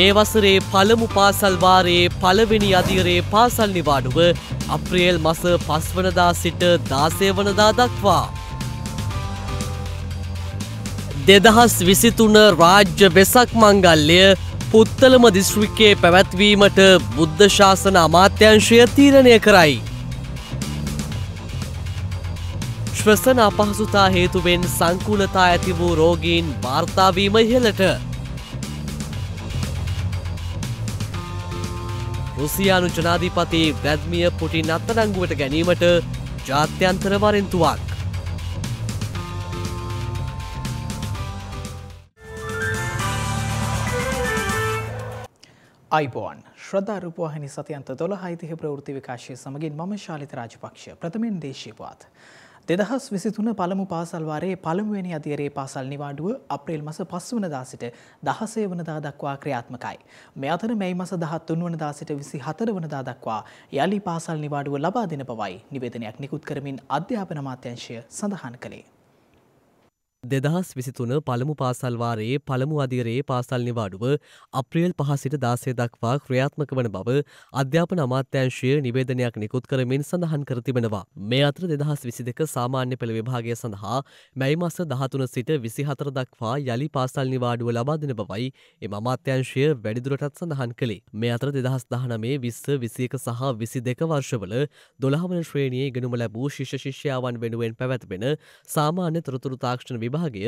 මේ වසරේ පළමු පාසල් වාරයේ පළවෙනි අධියරේ පාසල් නිවාඩුව අප්‍රේල් මස පස්වනදා සිට දාසය වනදා දක්වා. දෙදහස් විසිතුන රාජ්‍ය වෙසක් මංගල්ලය පුත්තලම දිස්ශ්‍රිකයේ පැවැත්වීමට බුද්ධ ශාසන අමාත්‍යංශය තීරණය කරයි. ශ්වසන අපහසුතා හේතුවෙන් සංකූලතා ඇති වූ රෝගීන් වාර්තාවීම ඉහලට රුසියානු ජනාධීපති වැද්මිය පුටින් අත්තඩංගුවට ගැනීමට ජාත්‍යන්තර වරෙන්තුවක්. අයිබෝන් ශ්‍රධාරපවාහනි සතයන්ත දොළ හයිතිහ ප්‍රවෘති විකාශය සමගින් මම ශාලිත රාජපක්ෂ ප්‍රථමෙන් දේශීපවාත්. දෙදහස් විසිතුන පළමු පාසල්වාරයේ පළමුුවනි අධියරේ පාසල් නිවාඩුව අප්‍රේල් මස පස් වනදා සිට දහසේ වනදා දක්වා ක්‍රියාත්මකයි. මෙ අතර මැයි මස දහත්තුන් වනදා සිට විසි හතර වනදා දක්වා යළි පාසල් නිවාඩුව ලබා දෙන පවයි නිවේදනයක් නිකුත් කරමින් අධ්‍යාපන මාත්‍යංශය සඳහන් කළේ. දෙදහස් විසිතුන පළමු පාසල්වාරයේ පළමු අධිරයේ පාසල් නිවාඩුව අප්‍රියල් පහසිට දාසේ දක්වා ක්‍රියාත්මක වන බව අධ්‍යාපන අමාත්‍යංශය නිවේදනයක් නිකුත් කරමින් සඳහන් කර තිබෙනවා. මේ අතර දෙදහස් විසි දෙක සාමාන්‍ය පෙළ විභාගය සඳහා මැයි මස දහතුන සිට විසිහතර දක්වා යළි පාසල් නිවාඩුව ලබාදෙන බවයි එම අමාත්‍යංශය වැඩිදුරටත් සඳහන් කළේ. මේ අතර දෙදහස් දහනමේ විස්ස විසියක සහ විසි දෙක වර්ෂවල දොළහවන ශ්‍රේණියේ ඉගෙනුම ලැබූ ශිෂ ශිෂ්‍යාවන් වෙනුවෙන් පැවැත්වෙන සාමාන්‍ය තොරතුරු තාක්ෂණ විභාගය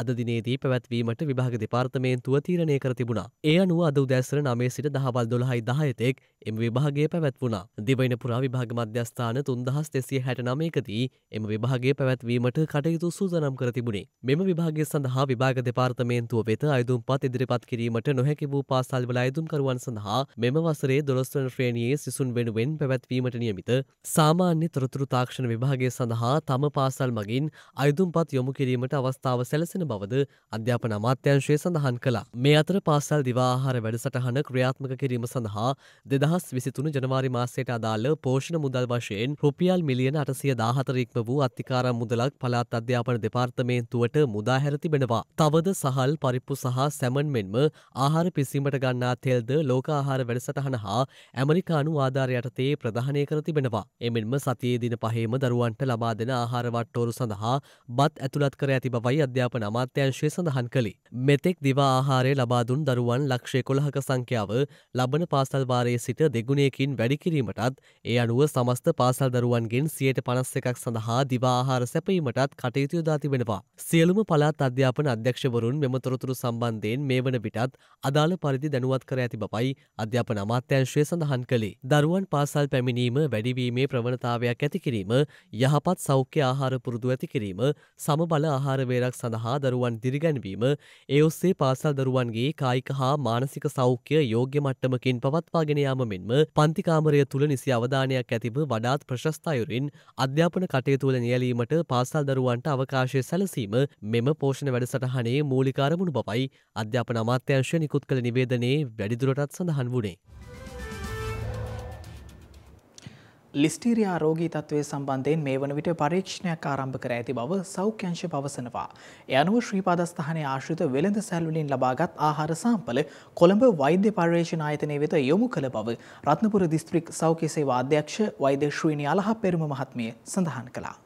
අදදිනේදී පැවැත්වීමට විභාග දෙපාර්තමේන්තුව තීරණය කර තිබුණා. ඒ අනුව අද උදැසර නමේ සිට දහවල් දොළහයි දහයතෙක් එම විභාගය පැවැත්වුණා. දිවයින පුරා විභාග මධ්‍යස්ථාන තුන්දහස් දෙසිය හැට නමයකදී එම විභාගේ පැවැත්වීමට කටයුතු සූදනම් කර තිබුණේ. මෙම විභාගය සඳහා විභාග දෙපාර්තමේන්තුව වෙත අයුතුම් පත් ඉදිරිපත් කිරීමට නොහැකි වූ පාසල්වල අයුතුම්කරුවන් සඳහා මෙම වසරේ දොළොස්වන ශ්‍රේණියේ සිසුන් වෙනුවෙන් පැවැත්වීමට නියමිත සාමාන්‍ය තොරතුරු තාක්ෂණ විභාගය සඳහා තම පාසල් මගින් අයුතුම්පත් යොමු කිරීමට අව අවස්ථාව සැලසෙන බවද අධ්‍යාපන අමාත්‍යංශය සඳහන් කළා. මේ අතර පාසල් දිවාහාර වැඩසටහන ක්‍රියාත්මක කිරීම සඳහා දෙදහස් විසිතුන ජනවාරි මාසයට අදාළ පෝෂණ මුදල් වශයෙන් රුපියල් මිලියන අටසිය දාහතරෙක්ම වූ අත්තිකාරම් මුදලක් පලාත් අධ්‍යාපන දෙපාර්තමේන්තුවට මුදාහැර තිබෙනවා. තවද සහල් පරිප්පු සහ සැමන් මෙන්ම ආහාර පිසීමට ගන්නා තෙල්ද ලෝක ආහාර වැඩසටහන හා ඇමරිකානු ආධාර යටතේ ප්‍රධානය කර තිබෙනවා. එමෙන්ම සතියේ දින පහේම දරුවන්ට ලබා දෙන ආහාරවට්ටෝරු සඳහා බත් ඇතුළත් කර ඇති බවයි අධ්‍යාපන අමාත්‍යංශය සඳහන් කළේ. මෙතෙක් දිවා ආහාරය ලබාදුන් දරුවන් ලක්ෂය කොළහක සංඛ්‍යාව ලබන පාසල්වාරයේ සිට දෙගුණයකින් වැඩිකිරීමටත් ඒ අනුව සමස්ත පාසල් දරුවන්ගෙන් සියයට පනස් එකක් සඳහා දිවාආහාර සැපීමටත් කටයුතු යොදා තිබෙනවා. සියලුම පළාත් අධ්‍යාපන අධ්‍යක්ෂවරුන් මෙම තොරතුරු සම්බන්ධයෙන් මේ වන පිටත් අදාළ පරිදි දැනුවත් කර ඇති බවයි අධ්‍යාපන අමාත්‍යංශය සඳහන් කළේ. දරුවන් පාසල් පැමිණීම වැඩිවීමේ ප්‍රවණතාවයක් ඇති කිරීම යහපත් සෞඛ්‍ය ආහාර පුරුදු ඇති කිරීම සමබල ආහාර වේරක් සඳහා දරුවන් දිරිගැන්වීම ඒ ඔස්සේ පාසල් දරුවන්ගේ කායික හා මානසික සෞඛ්‍ය යෝග්‍ය මට්ටමකින් පවත්වාගෙන යාම මෙන්ම පන්තිකාමරය තුළ නිසි අවධානයක් ඇතිව වඩාත් ප්‍රශස්ථායුරින් අධ්‍යාපන කටයුතුවල නියලීමට පාසල් දරුවන්ට අවකාශය සැලසීම මෙම පෝෂණ වැඩසටහනේ මූලිකාරමුණු බවයි අධ්‍යාපන අමාත්‍යංශ නිකුත් කළ නිවේදනයේ වැඩිදුරටත් සඳහන් වුණේ. ලිස්ටීරයා රෝගී තත්ත්වය සම්බන්ධයෙන් මේ වන විට පරීක්ෂණයක් ආරම්භ කර ඇති බව සෞඛ්‍යංශ පවසනවා. එයනුව ශ්‍රීපාදස්ථානය ආශ්‍රිත වෙළඳ සැල්වලින් ලබාගත් ආහාර සාම්පල කොළඹ වෛද්‍ය පර්යේෂණ ආයතනය වෙත යොමු කළ බව රත්නපුර දිස්ත්‍රික් සෞඛ්‍ය සේවා අධ්‍යක්ෂ වෛද්‍ය ශ්‍රීණි අලහ පෙරුම මහත්මිය සඳහන් කළා.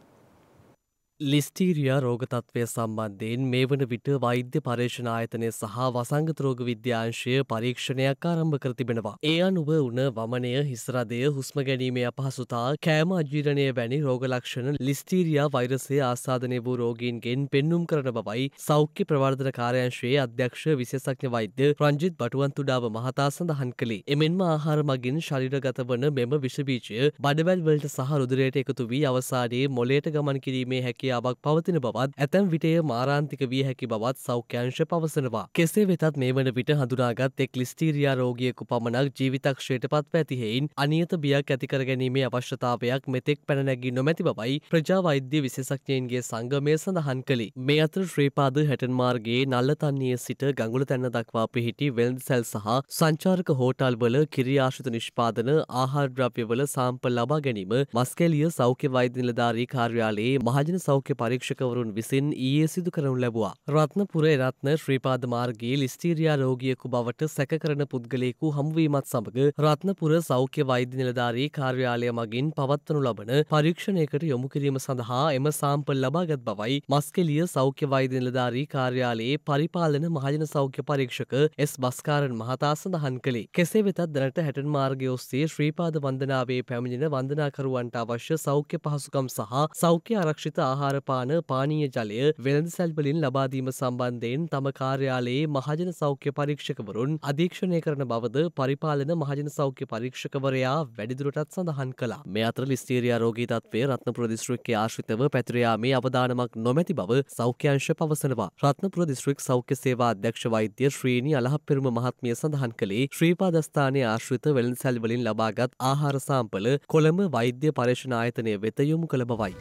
ලිස්ටීරියා රෝගතත්වය සම්බන්ධයෙන් මේ වන විට වෛද්‍ය පර්ේෂණ ආයතනය සහ වසංගතරෝග විද්‍යාංශය පරීක්ෂණයක් ආරම්භ කර තිබෙනවා. ඒ අනුව උන වමනය හිස්රදය හුස්ම ගැනීමේ අපහසුතා කෑම අජීරණය වැනි රෝගලක්ෂණ ලිස්ටීරියා වෛරසේ ආසාධනය වූ රෝගීන්ගෙන් පෙන්නුම් කරන බවයි සෞඛ්‍ය ප්‍රවර්ධන කාරයංශයේ අධ්‍යක්ෂ විශෂඥ වෛද්‍ය ප්‍රංජිත් බටුවන්තුඩාව මහතා සඳහන් කළේ. එමෙන්ම ආහාර මගින් ශරිරගත වන මෙම විශබීචය බඩවැල්වලට සහ රුදුරයට එකතු වී අවසානයේ මොලේට ගමන් කිරීමේ හැකි ක්‍රියාවක් පවතින බවත් ඇතැම් විටය මාරාන්තික විය හැකි බවත් සෞඛ්‍යංශ පවසනවා. කෙසේ වෙතත් මේ වන විට හඳුනාගත් එක් ලිස්ටීරයා රෝගියකු පමණක් ජීවිතක්ෂයට පත්ව ඇතිහෙයින් අනියත බියක් ඇතිකර ගැනීමේ අවශ්‍යතාවයක් මෙතෙක් පැනැගී නොමැති බවයි ප්‍රජා වෛද්‍ය විශේෂඥයන්ගේ සංගමය සඳහන් කළි. මේ අතර ශ්‍රීපාද හැටන් මාර්ගයේ නල්ලතන්නයේ සිට ගඟුල තැන්න දක්වා පිහිටි වෙල්ද සැල් සහ සංචාරක හෝටල්වල කිරියාශිත නිෂ්පාදන ආහාරද්‍රව්‍යවල සාම්පල් ලබා ගැනීම මස්කෙලිය සෞඛ්‍ය වෛද්‍ය නිලධාරී කාර්යාලයේ මහජන සෞ සෞඛ්‍ය පරීක්ෂකවරුන් විසින් ඊයේ සිදු කරනු ලැබවා. රත්නපුර එරත්න ශ්‍රීපාද මාර්ගයේ ලිස්ටීරයා රෝගියෙකු බවට සැකකරන පුද්ගලයෙකු හමුවීමත් සමඟ රත්නපුර සෞඛ්‍ය වෛද්‍ය නිලධාරී කාර්යාලය මගින් පවත්වනු ලබන පරීක්ෂණයකට යොමු කිරීම සඳහා එම සාම්පල් ලබාගත් බවයි මස්කෙලිය සෞඛ්‍ය වෛද්‍ය නිලධාරී කාර්යාලයේ පරිපාලන මහජන සෞඛ්‍ය පරීක්ෂක එස් බස්කාරන් මහතා සඳහන් කළේ. කෙසේ වෙතත් දැනට හැටන් මාර්ගය ඔස්සේ ශ්‍රීපාද වන්දනාවේ පැමිණෙන වන්දනාකරුවන්ට අවශ්‍ය සෞඛ්‍ය පහසුකම් සහ සෞඛ්‍ය ආරක්ෂිත ආහාර ආහාරපාන පානීය ජලය වෙළඳසැල්වලින් ලබාදීම සම්බන්ධයෙන් තම කාර්යාලයේ මහජන සෞඛ්‍ය පරීක්ෂකවරුන් අධීක්ෂණය කරන බවද පරිපාලන මහජන සෞඛ්‍ය පරීක්ෂකවරයා වැඩිදුරටත් සඳහන් කලා මේ අතර ලිස්ටේරයා රෝගී තත්වය රත්න ප්‍රදිශ්‍රික්කේ ආශ්‍රිතව පැතිරයාමේ අවධානමක් නොමැති බව සෞඛ්‍යංශ පවසනවා. රත්නපුර දිස්ත්‍රික් සෞඛ්‍ය සේවා අධ්‍යක්ෂ වෛද්‍ය ශ්‍රීණී අලහපෙරුම මහත්මිය සඳහන් කළේ ශ්‍රීපාදස්ථානයේ ආශ්‍රිත වෙළඳසැල් වලින් ලබාගත් ආහාර සාම්පල කොළඹ වෛද්‍ය පර්යේෂණ ආයතනය වෙත යොමු කළ බවයි.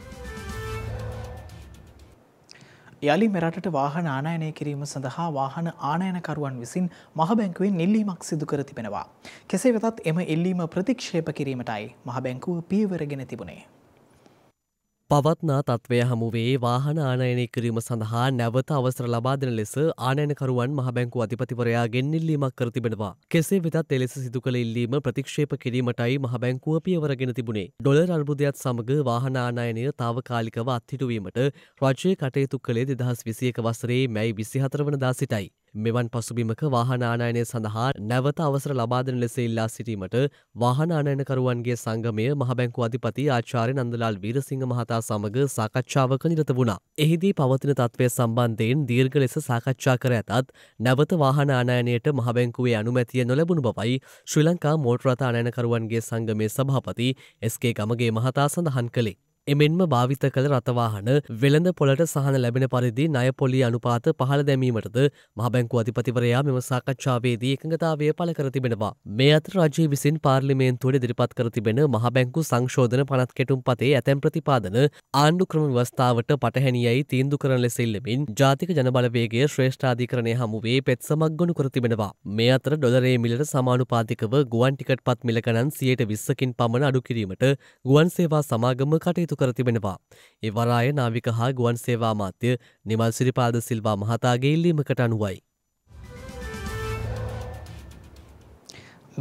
යළි මෙරටට වාහන ආනයනය කිරීම සඳහා වාහන ආනයනකරුවන් විසින් මහබැංකුවෙන් නිල්ලීමක් සිදු කර තිබෙනවා. කෙසේ වෙතත් එම එල්ලීම ප්‍රතික්ෂේප කිරීමටයි මහබැංකුව පියවරගෙන තිබුණේ. පවත්නා තත්ත්වය හමුවේ වාහන ආනයනය කිරීම සඳහා නැවත අවසර ලබාදන ලෙස ආනයනකරුවන් මහබැංකු අධිපතිවරයා ගෙන්ඉල්ලීමක් කර තිබෙනවා. කෙසේ වෙතත් එලෙස සිදුකළ ඉල්ලීම ප්‍රතික්ෂේප කිරීමටයි මහබැංකුව පියවරගෙන තිබුණේ. ඩොලර් අල්බුදයක් සමග වාහන ආනයනය තාවකාලිකව අත්හිටුවීමට රජය කටයුතු කළේ දෙදහස් විසියක වසරේ මැයි විසිහතර වනදා සිටයි. මෙවන් පසුබිමක වාහනානායනය සඳහා නැවත අවසර ලබාදන ලෙස ඉල්ලා සිටීමට වාහනානයනකරුවන්ගේ සංගමය මහබැංකු අධිපති ආචාරය නන්දලාල් වීරසිංහ මහතා සමඟ සාකච්ඡාවක නිරත වුණා. එහිදී පවතින තත්ත්වය සම්බන්ධයෙන් දීර්ග ලෙස සාකච්ඡා කර ඇතත් නැවත වාහනානායනයට මහබැංකුවේ අනුමැතිය නොලැබුණු බවයි ශ්‍රී ලංකා මෝටරතා අනයනකරුවන්ගේ සංගමේ සභාපති එස්කේ ගමගේ මහතා සඳහන් කළේ. එමෙන්ම භාවිත කළ රථවාහන වෙළඳ පොලට සහන ලැබෙන පරිදි නයපොලි අනුපාත පහළ දැමීමටද මහබැංකු අධිපතිවරයා මෙම සාකච්ඡාවේදී එකඟතාවය පළ කර තිබෙනවා. මේ අත රජය විසින් පාර්ලිමේන්තුවට දිරිපත් කර තිබෙන මහබැංකු සංශෝධන පනත් කෙටුම් පතේ ඇතැම් ප්‍රතිපාදන ආණ්ඩු ක්‍රම ව්‍යවස්ථාවට පටහැනියයි තීන්දු කරන ලෙසිල්ලමින් ජාතික ජනබලවේගේ ශ්‍රේෂ්ඨාධිකරණය හමුවේ පෙත් සමක්ගොනු කර තිබෙනවා. මේ අතර ඩොලරේ මිලට සමානුපාතිකව ගුවන් ටිකට් පත් මිලකණන් සියයට විස්සකින් පමණ අඩු කිරීමට ගුවන් සේවා සමාගම කටයුතු කර තිබෙනවා. ඒ වරාය නාවික හා ගුවන් සේවා මාත්‍ය නිමල් සිරිපාද සිල්වා මහතාගේ ඉල්ලීමකට අනුවයි.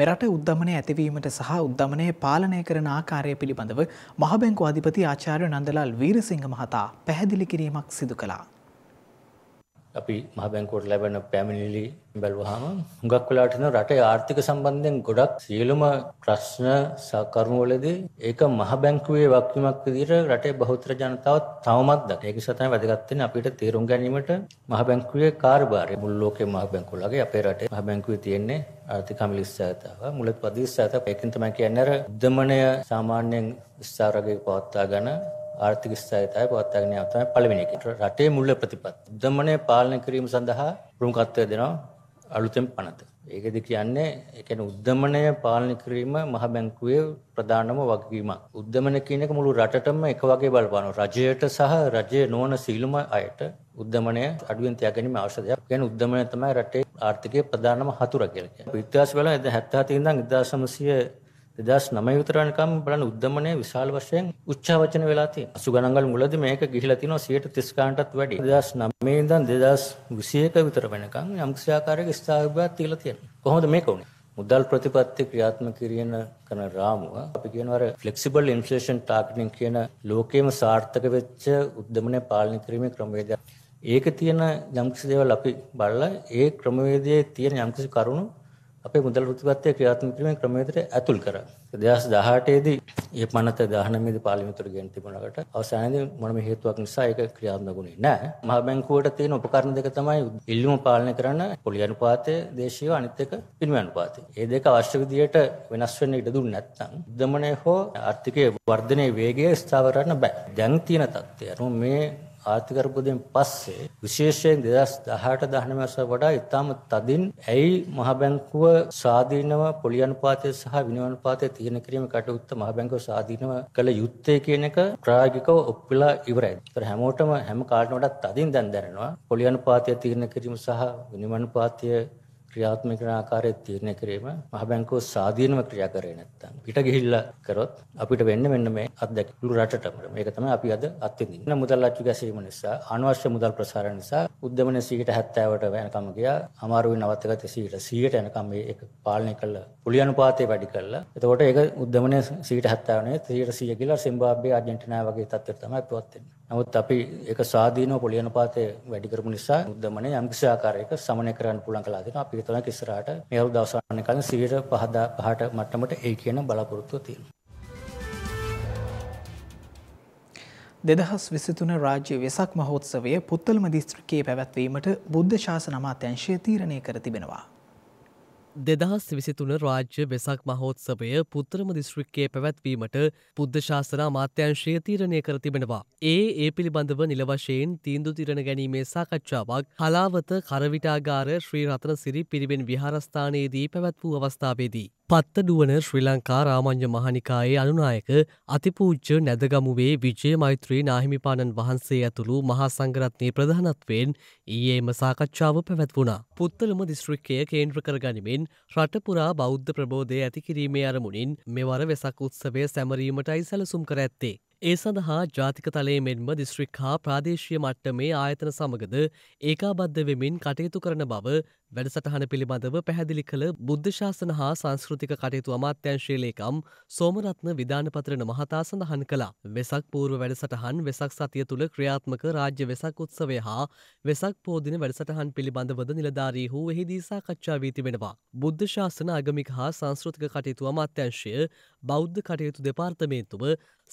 මෙරට උද්ධමනය ඇතිවීමට සහ උද්ධමනය පාලනය කරන ආකාරය පිළිබඳව මහබැංකු අධිපති ආචාර්ය නන්දලාල් වීරසිංහ මහතා පැහැදිලි කිරීමක් සිදු කලා. අපි මහ බැංකුවට ලැබෙන පැමිණිලි බැලුවාම හුඟක් වෙලාවට වෙන රටේ ආර්ථික සම්බන්ධයෙන් ගොඩක් සියලුම ප්‍රශ්න සාකර්මවලදී ඒක මහ බැංකුවේ වක්වීමක් විදිහට රටේ බහුතර ජනතාව තවමත් දකින. ඒක නිසා තමයි වැදගත් වෙන්නේ අපිට තීරුම් ගැනීමට මහ බැංකුවේ කාර්යභාරය මුළු ලෝකේ මහ බැංකුවලගේ අපේ රටේ මහ බැංකුවේ තියෙන්නේ ආර්ථික හමලි ස්ථාතාව මුලත් පදිස්සාත ඒකෙන් තමයි කියන්නේ අර උද්දමනය සාමාන්‍යයෙන් ස්ථාරකේ පවත්වා ගන්න ආර්ථික ස්ථායීතාවය පවත්වාගෙන යාම තමයි පළවෙනි එක. රටේ මුල්‍ය ප්‍රතිපත්ති. උද්දමනය පාලනය කිරීම සඳහා ප්‍රමුඛත්වය දෙනවා අලුතෙන් පනත. ඒකද කියන්නේ ඒ කියන්නේ උද්දමනය පාලනය කිරීම මහ බැංකුවේ ප්‍රධානම වගකීමක්. උද්දමන කියන එක මුළු රටටම එක වගේ බලපානවා. රජයට සහ රජයේ නොවන සීලම අයට උද්දමනය අඩුවෙන් තියාගැනීම අවශ්‍යතාවය. ඒ කියන්නේ උද්දමනය තමයි රටේ ආර්ථිකයේ ප්‍රධානම හතුර කියලා කියන්නේ. ඉතිහාස බලන 73 ඉඳන් 1900 2009 විතරනකම් බලන්න උද්දමනය විශාල වශයෙන් උච්චාවචන වෙලා තියෙනවා. අසු ගණන්වල මුලදී මේක ගිහිලා තිනවා 130 ගණන්ටත් වැඩි. 2009 ඉඳන් 2021 විතර වෙනකම් යම් කිසි ආකාරයක ස්ථාවරයක් තියලා තියෙනවා. කොහොමද මේක උනේ? මුදල් ප්‍රතිපත්ති ක්‍රියාත්මක කිරීම කරන රාමුව අපි කියනවා ෆ්ලෙක්සිබල් ඉන්ෆ්ලේෂන් ටාගටින් කියන ලෝකයේම සාර්ථක වෙච්ච උද්දමනය පාලනය කිරීමේ ක්‍රමවේදය. ඒක තියෙන යම්කිසි දේවල් අපි බලලා ඒ ක්‍රමවේදයේ තියෙන යම්කිසි කරුණු අපේ මුදල් වෘත්තිපත්ය ක්‍රියාත්මක කිරීමේ ක්‍රමවේදයට ඇතුල් කරා. 2018 දී මේ පනත 19 දී පාර්ලිමේන්තුවට ගෙන තිබුණාකට අවසානයේදී මොනම හේතුවක් නිසා ඒක ක්‍රියාත්මක වුණේ නැහැ. මහා බැංකුවට තියෙන උපකරණ දෙක තමයි ඉල්ලුම පාලනය කරන පොලි අනුපාතය දේශීය අනිත් එක පිරිමි අනුපාතය. මේ දෙක අවශ්‍ය විදියට වෙනස් වෙන්න ඉඩ දුන්නේ නැත්නම් දමනය හෝ ආර්ථිකයේ වර්ධනයේ වේගය ස්ථාවර කරන්න බෑ. දැන් තියෙන තත්ත්වය අනුව මේ ආර්ථික අර්බුදයෙන් පස්සේ විශේෂයෙන් 2018 19 වසර වඩා ඉතාම තදින් ඇයි මහ බැංකුව ස්වාධීනව පොලි අනුපාතය සහ විනිව අනුපාතය තීරණය කිරීම කටයුත්ත මහ බැංකුව ස්වාධීනව කළ යුත්තේ කියන එක ප්‍රායෝගිකව ඔප්පිලා ඉවරයි. ඒතර හැමෝටම හැම කාලෙකට වඩා තදින් දැන් දැනෙනවා පොලි අනුපාතය තීරණය කිරීම සහ විනිව අනුපාතය ක්‍රියාත්මක කරන ආකාරය තීරණය කිරීම මහ බැංකුව සාධීනව ක්‍රියා කරේ නැත්නම් පිට ගිහිල්ලා කරොත් අපිට වෙන්නේ මෙන්න මේ අත්දැකීම් රටටම මේක තමයි අපි අද අත්විඳින්නේ මුදල් අච්චු ගැසීම නිසා අනවශ්‍ය මුදල් ප්‍රසාරණ නිසා උද්දමන 170ට යනකම ගියා අමාරුවෙන් නවත්තගත 100ට 100ට යනකම් මේක පාලනය කළ පුලි අනුපාතය වැඩි කළා එතකොට ඒක උද්දමන 170 නේ 100ට 100 කියලා සිම්බාබ්වේ අර්ජන්ටිනා වගේ තත්ත්වයට තමයි පවත් වෙන්නේ නමුත් අපි ඒක ස්වාධීනව පොලිය අනුපාතය වැඩි කරපු නිසා උද්දමනය යම්කිසි ආකාරයක සමනය කරන්න පුළුවන් කළා දෙනවා. අපි හිතනවා ඉස්සරහට මේ අවුරුදු අවසන් කාලේ 105ට මට්ටමට ඒ කියන බලාපොරොත්තුව තියෙනවා. දෙදහස් විසිතුන රාජ්‍ය වෙසක් මහෝත්සවය පුත්තලම දිස්ත්‍රිකයේ පැවැත්වීමට බුද්ධ ශාසන අමාත්‍යංශය තීරණය කර තිබෙනවා. දෙදහස් විසිතුන රාජ්‍ය වෙසක් මහෝත්සවය පුත්‍රම දිස්ශ්‍රික්කයේ පැවැත්වීමට පුද්ධශාසන මාත්‍යංශය තීරණය කර තිබෙනවා. ඒ ඒ පිළිබඳව නිලවශයෙන් තීන්දු තිරණ ගැනීමේ සාකච්ඡාවක් හලාවත කරවිටාගාර ශ්‍රී රතන සිරි පිරිවෙන් විහාරස්ථානයේදී පැවැත් වූ අවස්ථාවේදී. පත්තඩුවන ශ්‍රී ලංකා රාමං්්‍ය මහනිකායේ අනුනායක අතිපූච්ච නැදගමුවේ විජය මෛත්‍රී නාහිමිපාණන් වහන්සේ ඇතුළු මහා සංගරත්නය ප්‍රධානත්වයෙන් ඊයේ මසාකච්ඡාව පැවැත්වුණා. පුත්තලම දිස්ශ්‍රික්කය කේන්ද්‍ර කරගනිමින් රටපුරා බෞද්ධ ප්‍රබෝධය ඇතිකිරීමේ අරමුණින් මෙවර වෙසක් උත්සවය සැමරීමටයි සැලසුම් කර ඇත්තේ. ඒ සඳහා ජාතික තලයේ මෙන්ම දිස්ත්‍රික් හා ප්‍රාදේශය මට්ටමේ ආයතන සමගද ඒකාබද්ධ වෙමින් කටයුතු කරන බව වැඩසටහන පිළිබඳව පැහැදිලි කළ බුද්ධශාසන හා සංස්කෘතික කටයුතු අමාත්‍යංශීලේකම් සෝමරත්න විධානපත්‍රන මහතා සඳහන් කළා. වෙසක් පූර්ව වැඩසටහන් වෙසක් සතිය තුළ ක්‍රියාත්මක රාජ්‍ය වෙසක් උත්සවය හා වෙසක් පෝදින වැඩසටහන් පිළිබඳවද නිලධාරීහු එහිදී සාකච්ඡා වී තිබෙනවා. බුද්ධශාසන අගමික හා සංස්කෘතික කටයුතු අමාත්‍යංශය බෞද්ධ කටයුතු දෙපාර්තමේන්තුව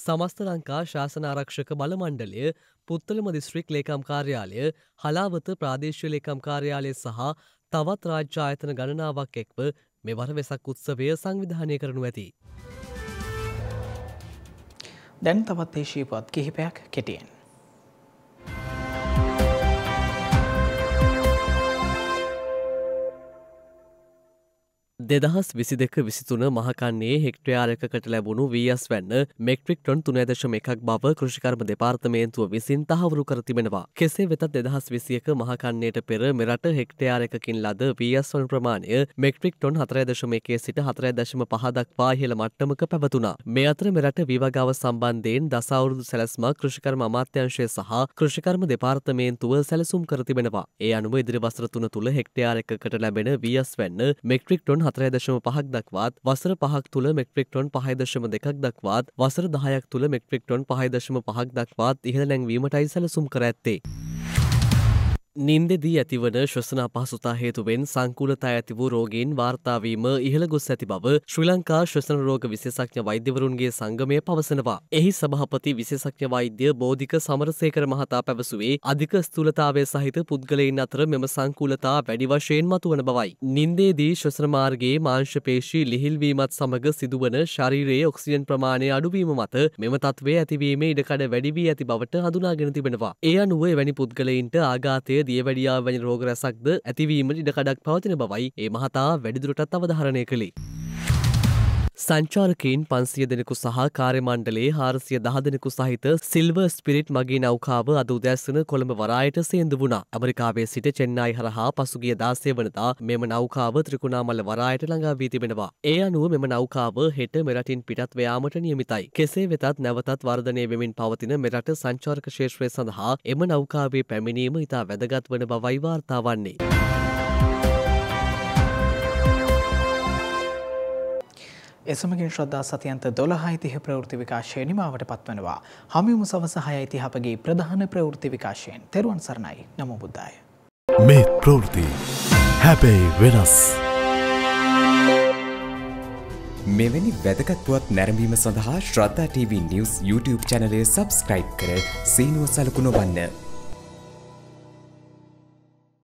සමස්ත ලංකා ශාසනාරක්ෂක බලමණ්ඩලය පුත්තලම දිස්ත්‍රික් ලේකම් කාර්යාලය හලාවත ප්‍රාදේශ්‍ය ලේකම් කාර්යාලය සහ තවත් රාජ්‍යායතන ගණනාවක් එක්ව මෙවර වෙසක් උත්සවය සංවිධානය කරනු ඇති. දැන් තවත් දේශීපත් කිහිපයක් කෙටියෙන්. දෙදහස් විසි දෙක විසිතුන මහකන්නේ හෙක්ට්‍රයාරකකට ලැබුණු වස් වැන්න මෙක්ට්‍රික් ටොන් තුනදශම එකක් බව කෘෂිකර්ම දෙපාර්තමේන්තුව විසින් තහවුරු කරතිබෙනවා. කෙසේ වෙතත් දෙදහස් විසියක මහකන්නේට පෙර මෙරට හෙක්ටයාරකින් ලද වස් වන් ප්‍රමාණය මෙක්ට්‍රික් ටොන් හතරයදශම එකේ සිට හතරයදශම පහදක්වා ඉහළ මට්ටමක පැවතුනා. මේ අතර මෙරට විවගාව සම්බන්ධයෙන් දසවුරුදු සැලස්ම කෘෂිකර්ම අමාත්‍යංශය සහ කෘෂිකර්ම දෙපාර්තමේන්තුව සැලසුම් කරතිබෙනවා. ඒ අනුව ඉදිරි වසර තුන තුළ හෙක්ටයාරකකට ලැබෙන වස් වැන්න මෙක්ට්‍රික් ටොන් හතරය දශම පහක් දක්වාත් වසර පහක් තුළ මෙක්ට්‍රික් ටොන් පහයි දශම දෙකක් දක්වාත් වසර දහයක් තුළ මෙක්ට්‍රික් ටොන් පහයි දශම පහක් දක්වාත් ඉහළ නැංවීමටයි සැලසුම් කර ඇත්තේ. නින්දෙදී ඇතිවන ශ්වසන අපහසුතා හේතුවෙන් සංකූලතා ඇති වූ රෝගීන් වාර්තාවීම ඉහළ ගොස් ඇති බව ශ්‍රී ලංකා ශ්වසන රෝග විශේෂඥ වෛද්‍යවරුන්ගේ සංගමය පවසනවා. එහි සභහපති විශේෂඥ වෛද්‍ය බෝධික සමරසේකර මහතා පැවසුවේ අධික ස්තුලතාවය සහිත පුද්ගලයින් අතර මෙම සංකූලතා වැඩි වශයෙන් මතුවන බවයි. නින්දේදී ශ්වසන මාර්ගයේ මාංශපේශී ලිහිල්වීමත් සමඟ සිදුවන ශරීරයේ ඔක්සිජන් ප්‍රමාණය අඩුවීම මත මෙම තත්වේ ඇතිවීම ඉඩකඩ වැඩිවී ඇති බවට හඳුනාගෙන තිබෙනවා. ඒ අනුව වැනි පුද්ගලයින්ට ආගාතය දියවැඩියා වැනි රෝග රැසක්ද ඇතිවීමට ඉඩකඩක් පවතින බවයි ඒ මහතා වැඩිදුරටත් අවධාරණය කළේ. සංචාරකයින් පන්සිය දෙනෙකු සහ කාර්මණ්ඩලේ හාරසිය දහ දෙනෙකු සහිත සිල්ව ස්පිරිට් මගේ නෞකාව අද උදැස්සන කොළඹ වරායට සේඳ වුණා ඇමරිකාවේ සිට චෙන්නයි හරහා පසුගිය දාසය වනදා මෙම නෞකාව ත්‍රිකුණාමල්ල වරායට ළඟාවී තිබෙනවා. ඒ අනුව මෙම නෞකාව හෙට මෙරටින් පිටත් වයාමට නියමිතයි. කෙසේ වෙතත් නැවතත් වර්ධනය වෙමින් පවතින මෙරට සංචාර්ක ශේෂ්‍රය සඳහා එම නෞකාවේ පැමිණීම ඉතා වැදගත් වන බවයි වාර්තා වන්නේ. එසමගින් ශ්‍රද්ධා සතියන්ත දොළහයිතිහ ප්‍රවෘති විකාශය නිමාවට පත්වනවා. හමිමු සවස හයයිතිහපගේ ප්‍රධාන ප්‍රවෘති විකාශයෙන් තෙරුවන් සරණයි නමු බුද්ධය. මේ ප්‍රවෘති හැබැයි වෙනස්. මෙවැනි වැදගත්වත් නැරඹීම සඳහා ශ්‍රද්ධා TV නිවස් YouTube චැනලය සබස්ක්‍රයිබ් කර සීනුව සලකුණ වන්න.